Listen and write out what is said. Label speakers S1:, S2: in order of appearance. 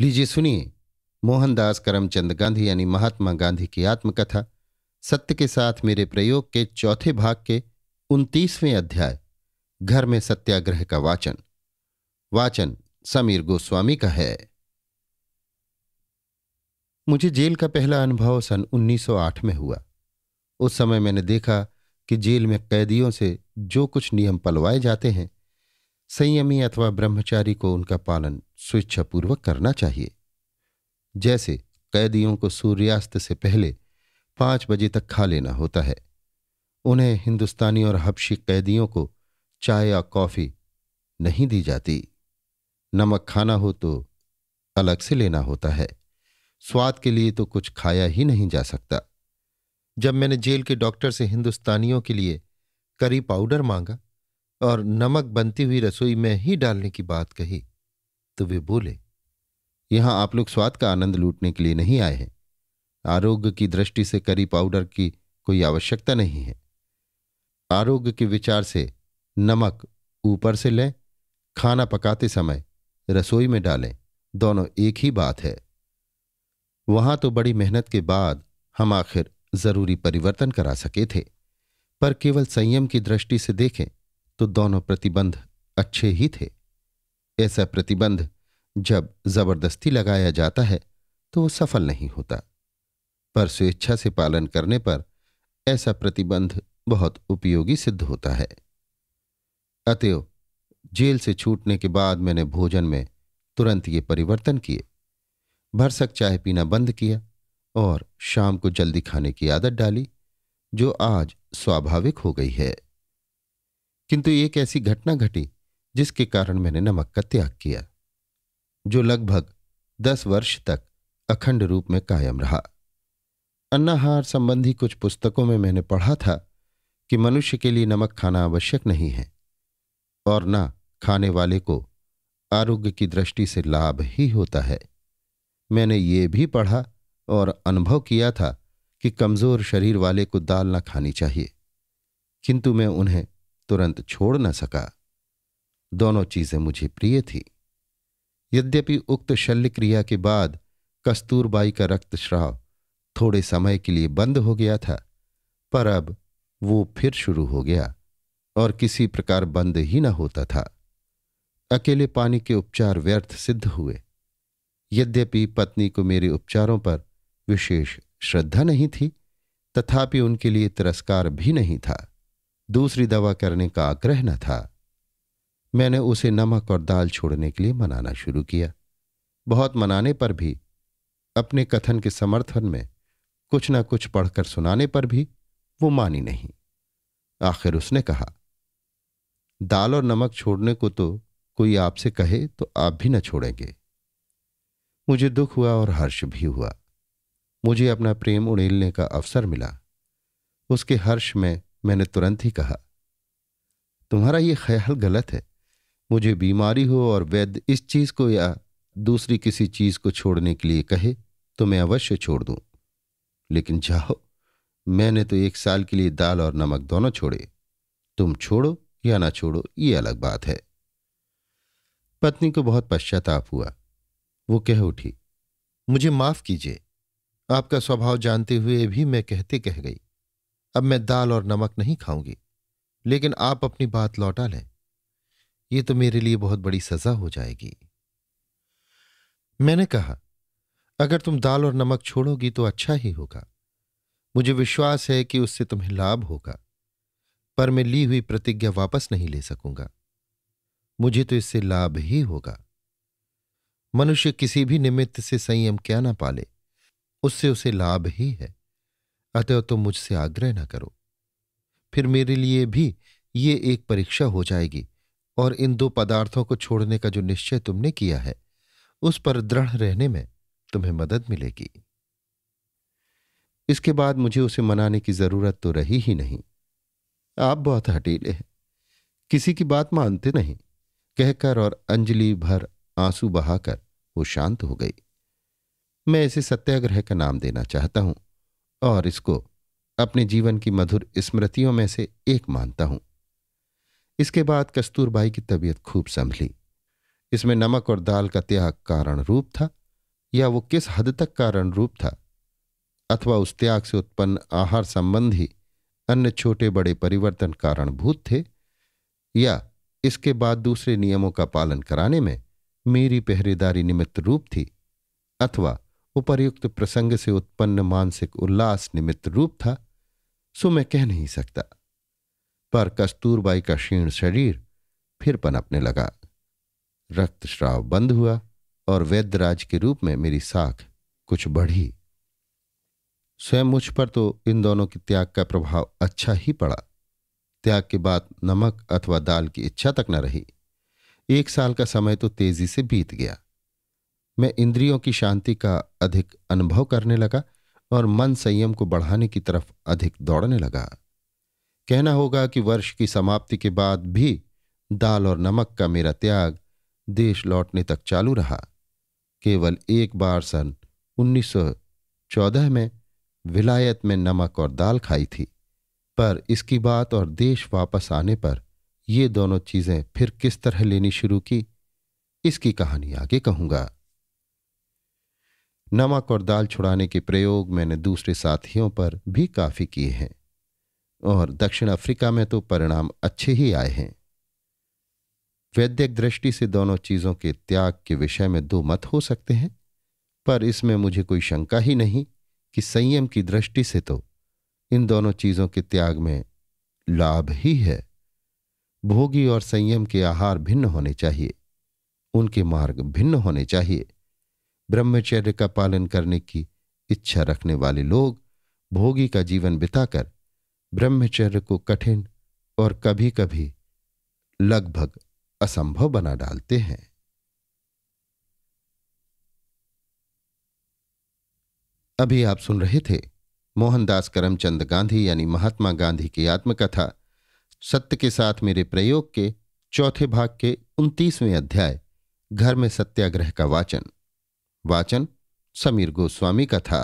S1: लीजिए सुनिए मोहनदास करमचंद गांधी यानी महात्मा गांधी की आत्मकथा सत्य के साथ मेरे प्रयोग के चौथे भाग के उनतीसवें अध्याय घर में सत्याग्रह का वाचन वाचन समीर गोस्वामी का है मुझे जेल का पहला अनुभव सन 1908 में हुआ उस समय मैंने देखा कि जेल में कैदियों से जो कुछ नियम पलवाए जाते हैं संयमी अथवा ब्रह्मचारी को उनका पालन स्वेच्छापूर्वक करना चाहिए जैसे कैदियों को सूर्यास्त से पहले पांच बजे तक खा लेना होता है उन्हें हिंदुस्तानी और हबशी कैदियों को चाय या कॉफी नहीं दी जाती नमक खाना हो तो अलग से लेना होता है स्वाद के लिए तो कुछ खाया ही नहीं जा सकता जब मैंने जेल के डॉक्टर से हिंदुस्तानियों के लिए करी पाउडर मांगा और नमक बनती हुई रसोई में ही डालने की बात कही तो वे बोले यहां आप लोग स्वाद का आनंद लूटने के लिए नहीं आए हैं आरोग्य की दृष्टि से करी पाउडर की कोई आवश्यकता नहीं है आरोग्य के विचार से नमक ऊपर से लें खाना पकाते समय रसोई में डालें दोनों एक ही बात है वहां तो बड़ी मेहनत के बाद हम आखिर जरूरी परिवर्तन करा सके थे पर केवल संयम की दृष्टि से देखें तो दोनों प्रतिबंध अच्छे ही थे ऐसा प्रतिबंध जब जबरदस्ती लगाया जाता है तो वो सफल नहीं होता पर स्वेच्छा से पालन करने पर ऐसा प्रतिबंध बहुत उपयोगी सिद्ध होता है अतएव जेल से छूटने के बाद मैंने भोजन में तुरंत ये परिवर्तन किए भरसक चाय पीना बंद किया और शाम को जल्दी खाने की आदत डाली जो आज स्वाभाविक हो गई है किंतु एक ऐसी घटना घटी जिसके कारण मैंने नमक का त्याग किया जो लगभग दस वर्ष तक अखंड रूप में कायम रहा अन्नाहार संबंधी कुछ पुस्तकों में मैंने पढ़ा था कि मनुष्य के लिए नमक खाना आवश्यक नहीं है और न खाने वाले को आरोग्य की दृष्टि से लाभ ही होता है मैंने ये भी पढ़ा और अनुभव किया था कि कमजोर शरीर वाले को दाल न खानी चाहिए किंतु मैं उन्हें तुरंत छोड़ न सका दोनों चीजें मुझे प्रिय थी यद्यपि उक्त शल्यक्रिया के बाद कस्तूरबाई का रक्तस्राव थोड़े समय के लिए बंद हो गया था पर अब वो फिर शुरू हो गया और किसी प्रकार बंद ही न होता था अकेले पानी के उपचार व्यर्थ सिद्ध हुए यद्यपि पत्नी को मेरे उपचारों पर विशेष श्रद्धा नहीं थी तथापि उनके लिए तिरस्कार भी नहीं था दूसरी दवा करने का आग्रह न था मैंने उसे नमक और दाल छोड़ने के लिए मनाना शुरू किया बहुत मनाने पर भी अपने कथन के समर्थन में कुछ ना कुछ पढ़कर सुनाने पर भी वो मानी नहीं आखिर उसने कहा दाल और नमक छोड़ने को तो कोई आपसे कहे तो आप भी न छोड़ेंगे मुझे दुख हुआ और हर्ष भी हुआ मुझे अपना प्रेम उड़ेलने का अवसर मिला उसके हर्ष में मैंने तुरंत ही कहा तुम्हारा ये ख्याल गलत है मुझे बीमारी हो और वैद्य इस चीज को या दूसरी किसी चीज को छोड़ने के लिए कहे तो मैं अवश्य छोड़ दूं लेकिन जाओ मैंने तो एक साल के लिए दाल और नमक दोनों छोड़े तुम छोड़ो या ना छोड़ो ये अलग बात है पत्नी को बहुत पश्चाताप हुआ वो कह उठी मुझे माफ कीजिए आपका स्वभाव जानते हुए भी मैं कहते कह गई अब मैं दाल और नमक नहीं खाऊंगी लेकिन आप अपनी बात लौटा लें ये तो मेरे लिए बहुत बड़ी सजा हो जाएगी मैंने कहा अगर तुम दाल और नमक छोड़ोगी तो अच्छा ही होगा मुझे विश्वास है कि उससे तुम्हें लाभ होगा पर मैं ली हुई प्रतिज्ञा वापस नहीं ले सकूंगा मुझे तो इससे लाभ ही होगा मनुष्य किसी भी निमित्त से संयम क्या ना पाले उससे उसे लाभ ही है अतः तो मुझसे आग्रह न करो फिर मेरे लिए भी ये एक परीक्षा हो जाएगी और इन दो पदार्थों को छोड़ने का जो निश्चय तुमने किया है उस पर दृढ़ रहने में तुम्हें मदद मिलेगी इसके बाद मुझे उसे मनाने की जरूरत तो रही ही नहीं आप बहुत हटीले हैं किसी की बात मानते नहीं कहकर और अंजलि भर आंसू बहाकर वो शांत हो गई मैं इसे सत्याग्रह का नाम देना चाहता हूं और इसको अपने जीवन की मधुर स्मृतियों में से एक मानता हूं इसके बाद कस्तूरबाई की तबीयत खूब संभली इसमें नमक और दाल का त्याग कारण रूप था या वो किस हद तक कारण रूप था अथवा उस त्याग से उत्पन्न आहार संबंधी अन्य छोटे बड़े परिवर्तन कारणभूत थे या इसके बाद दूसरे नियमों का पालन कराने में मेरी पहरेदारी निमित्त रूप थी अथवा उपर्युक्त प्रसंग से उत्पन्न मानसिक उल्लास निमित्त रूप था सो मैं कह नहीं सकता पर कस्तूरबाई का क्षीण शरीर फिर पनपने लगा रक्त श्राव बंद हुआ और वैद्यराज के रूप में मेरी साख कुछ बढ़ी स्वयं मुझ पर तो इन दोनों के त्याग का प्रभाव अच्छा ही पड़ा त्याग के बाद नमक अथवा दाल की इच्छा तक न रही एक साल का समय तो तेजी से बीत गया मैं इंद्रियों की शांति का अधिक अनुभव करने लगा और मन संयम को बढ़ाने की तरफ अधिक दौड़ने लगा कहना होगा कि वर्ष की समाप्ति के बाद भी दाल और नमक का मेरा त्याग देश लौटने तक चालू रहा केवल एक बार सन 1914 में विलायत में नमक और दाल खाई थी पर इसकी बात और देश वापस आने पर ये दोनों चीजें फिर किस तरह लेनी शुरू की इसकी कहानी आगे कहूंगा नमक और दाल छुड़ाने के प्रयोग मैंने दूसरे साथियों पर भी काफ़ी किए हैं और दक्षिण अफ्रीका में तो परिणाम अच्छे ही आए हैं वैद्यक दृष्टि से दोनों चीज़ों के त्याग के विषय में दो मत हो सकते हैं पर इसमें मुझे कोई शंका ही नहीं कि संयम की दृष्टि से तो इन दोनों चीज़ों के त्याग में लाभ ही है भोगी और संयम के आहार भिन्न होने चाहिए उनके मार्ग भिन्न होने चाहिए ब्रह्मचर्य का पालन करने की इच्छा रखने वाले लोग भोगी का जीवन बिताकर ब्रह्मचर्य को कठिन और कभी कभी लगभग असंभव बना डालते हैं अभी आप सुन रहे थे मोहनदास करमचंद गांधी यानी महात्मा गांधी की आत्मकथा सत्य के साथ मेरे प्रयोग के चौथे भाग के उनतीसवें अध्याय घर में सत्याग्रह का वाचन वाचन समीर गोस्वामी का था